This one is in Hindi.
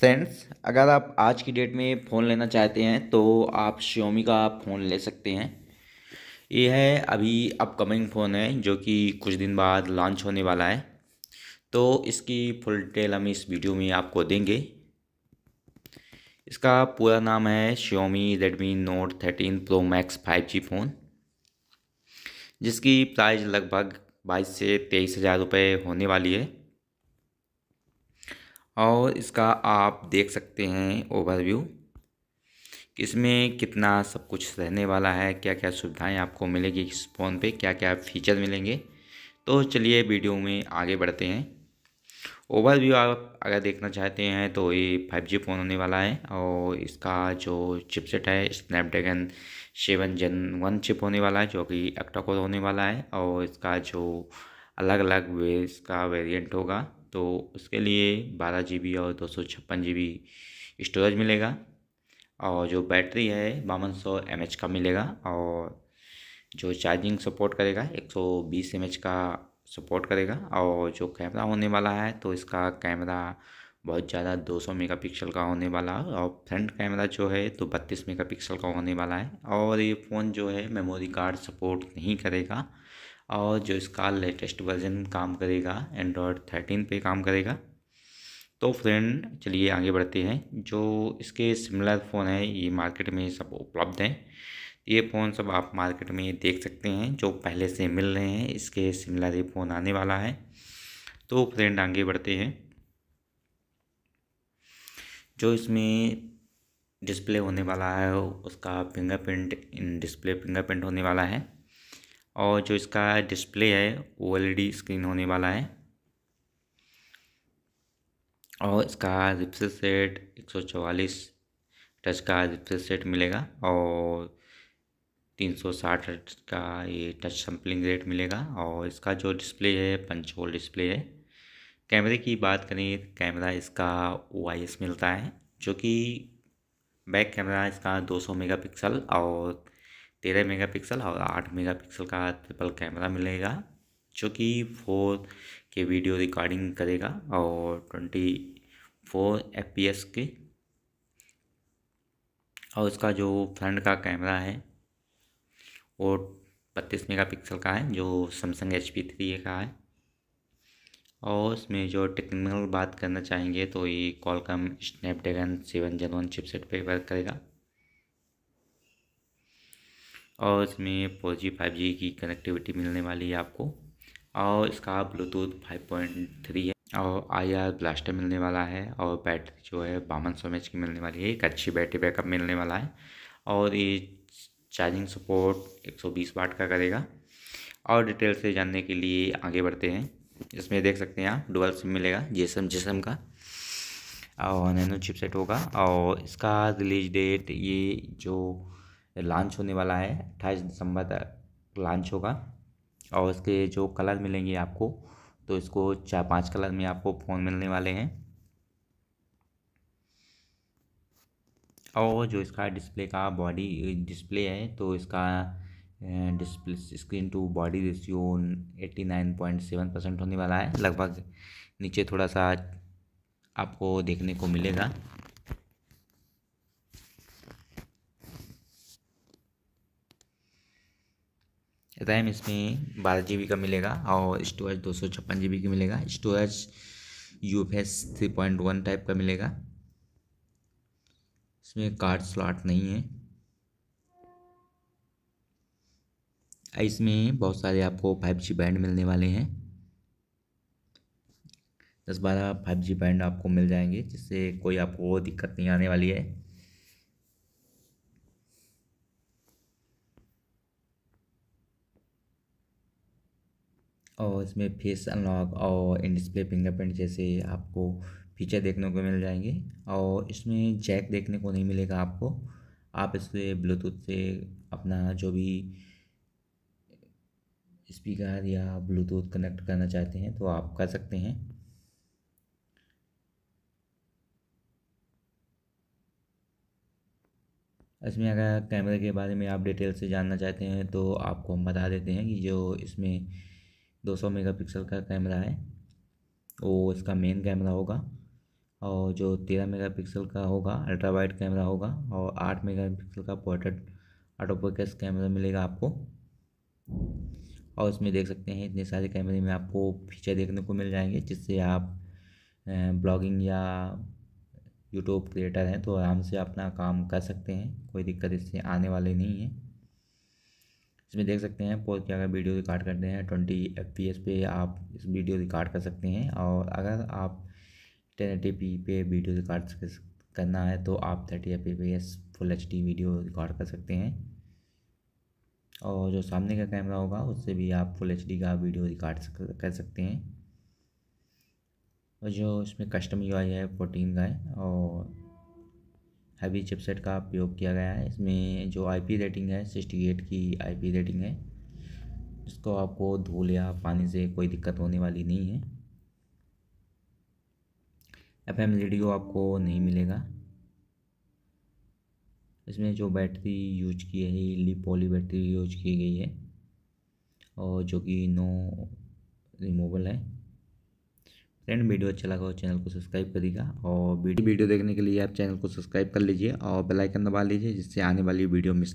फ्रेंड्स अगर आप आज की डेट में फ़ोन लेना चाहते हैं तो आप श्योमी का फ़ोन ले सकते हैं ये है अभी अपकमिंग फ़ोन है जो कि कुछ दिन बाद लॉन्च होने वाला है तो इसकी फुल डिटेल हम इस वीडियो में आपको देंगे इसका पूरा नाम है Xiaomi Redmi Note thirteen Pro Max five G phone जिसकी प्राइस लगभग बाईस से तेईस हज़ार रुपये होने वाली है और इसका आप देख सकते हैं ओवरव्यू कि इसमें कितना सब कुछ रहने वाला है क्या क्या सुविधाएं आपको मिलेगी इस फ़ोन पे क्या क्या फीचर मिलेंगे तो चलिए वीडियो में आगे बढ़ते हैं ओवरव्यू आप अगर देखना चाहते हैं तो ये फाइव जी फ़ोन होने वाला है और इसका जो चिपसेट है Snapdragon seven gen one chip होने वाला है जो कि एक्टाकोर होने वाला है और इसका जो अलग अलग वे इसका वेरियंट होगा तो उसके लिए बारह जी बी और दो सौ छप्पन जी बी स्टोरेज मिलेगा और जो बैटरी है बावन सौ एम एच का मिलेगा और जो चार्जिंग सपोर्ट करेगा एक सौ बीस एम एच का सपोर्ट करेगा और जो कैमरा होने वाला है तो इसका कैमरा बहुत ज़्यादा 200 मेगापिक्सल का होने वाला और फ्रंट कैमरा जो है तो 32 मेगापिक्सल का होने वाला है और ये फ़ोन जो है मेमोरी कार्ड सपोर्ट नहीं करेगा और जो इसका लेटेस्ट वर्जन काम करेगा एंड्रॉयड थर्टीन पे काम करेगा तो फ्रेंड चलिए आगे बढ़ते हैं जो इसके सिमिलर फ़ोन है ये मार्केट में सब उपलब्ध हैं ये फ़ोन सब आप मार्केट में देख सकते हैं जो पहले से मिल रहे हैं इसके सिमिलर ये फ़ोन आने वाला है तो फ्रेंड आगे बढ़ते हैं जो इसमें डिस्प्ले होने वाला है उसका फिंगरप्रिंट इन डिस्प्ले फिंगरप्रिंट होने वाला है और जो इसका डिस्प्ले है वो एल स्क्रीन e होने वाला है और इसका रिफ्रेश सेट एक सौ चवालीस टच का रिफ्रेश सेट मिलेगा और तीन सौ साठ का ये टच सैम्पलिंग रेट मिलेगा और इसका जो डिस्प्ले है पंचोल डिस्प्ले है कैमरे की बात करें कैमरा इसका ओ मिलता है जो कि बैक कैमरा इसका 200 मेगापिक्सल और 13 मेगापिक्सल और 8 मेगापिक्सल का ट्रिपल कैमरा मिलेगा जो कि फोर के वीडियो रिकॉर्डिंग करेगा और ट्वेंटी फोर एफ के और इसका जो फ्रंट का कैमरा है वो बत्तीस मेगापिक्सल का है जो सैमसंग एच पी थ्री का है और उसमें जो टेक्निकल बात करना चाहेंगे तो ये Qualcomm Snapdragon seven Z one chipset पर वर्क करेगा और इसमें फोर जी फाइव जी की कनेक्टिविटी मिलने वाली है आपको और इसका ब्लूटूथ फाइव पॉइंट थ्री है और आई आर ब्लास्टर मिलने वाला है और बैटरी जो है बावन सौ एम की मिलने वाली है एक अच्छी बैटरी बैकअप मिलने वाला है और ये चार्जिंग सपोर्ट बीस वाट का करेगा और डिटेल से जानने के लिए आगे बढ़ते हैं इसमें देख सकते हैं आप डुअल सिम मिलेगा जीएसएम जेसम का और नैनो चिपसेट होगा और इसका रिलीज डेट ये जो लॉन्च होने वाला है अट्ठाईस दिसंबर तक लॉन्च होगा और इसके जो कलर मिलेंगे आपको तो इसको चार पांच कलर में आपको फ़ोन मिलने वाले हैं और जो इसका डिस्प्ले का बॉडी डिस्प्ले है तो इसका and display screen to body ratio eighty nine point seven percent होने वाला है लगभग नीचे थोड़ा सा आपको देखने को मिलेगा रैम इसमें बारह जी का मिलेगा और स्टोरेज दो सौ छप्पन जी का मिलेगा storage U F S three point one type का मिलेगा इसमें कार्ड स्लॉट नहीं है इसमें बहुत सारे आपको फाइव जी बैंड मिलने वाले हैं दस बारह फाइव जी बैंड आपको मिल जाएंगे जिससे कोई आपको दिक्कत नहीं आने वाली है और इसमें फेस अनलॉक और इन डिस्प्ले फिंगरप्रिंट जैसे आपको फीचर देखने को मिल जाएंगे और इसमें जैक देखने को नहीं मिलेगा आपको आप इससे ब्लूटूथ से अपना जो भी स्पीकर या ब्लूटूथ कनेक्ट करना चाहते हैं तो आप कर सकते हैं इसमें अगर कैमरे के बारे में आप डिटेल से जानना चाहते हैं तो आपको हम बता देते हैं कि जो इसमें 200 मेगापिक्सल का कैमरा है वो इसका मेन कैमरा होगा और जो 13 मेगापिक्सल का होगा अल्ट्रा वाइड कैमरा होगा और 8 मेगापिक्सल का पोर्ट्रेट ऑटो फोकस कैमरा मिलेगा आपको और इसमें देख सकते हैं इतने सारे कैमरे में आपको फीचर देखने को मिल जाएंगे जिससे आप ब्लॉगिंग या यूट्यूब क्रिएटर हैं तो आराम से अपना काम कर सकते हैं कोई दिक्कत इससे आने वाले नहीं है इसमें देख सकते हैं पोस्ट अगर वीडियो रिकॉर्ड करते हैं ट्वेंटी एफ पी एस पे आप इस वीडियो रिकॉर्ड कर सकते हैं और अगर आप टेन एटी पी पे वीडियो रिकॉर्ड करना है तो आप thirty F P S full H D video record कर सकते हैं और जो सामने का कैमरा होगा उससे भी आप फुल एच का वीडियो रिकॉर्ड कर सकते हैं और जो इसमें कस्टम यू है फोर्टीन का है और हैवी चिपसेट का प्रयोग किया गया है इसमें जो आईपी रेटिंग है सिक्सटी एट की आईपी रेटिंग है इसको आपको धूल या पानी से कोई दिक्कत होने वाली नहीं है एफएम रेडियो आपको नहीं मिलेगा इसमें जो बैटरी यूज की है ली पॉली बैटरी यूज की गई है और जो कि नो रिमूवल है फ्रेंड वीडियो अच्छा लगा हो चैनल को सब्सक्राइब करिएगा और वीडियो देखने के लिए आप चैनल को सब्सक्राइब कर लीजिए और बेल आइकन दबा लीजिए जिससे आने वाली वीडियो मिस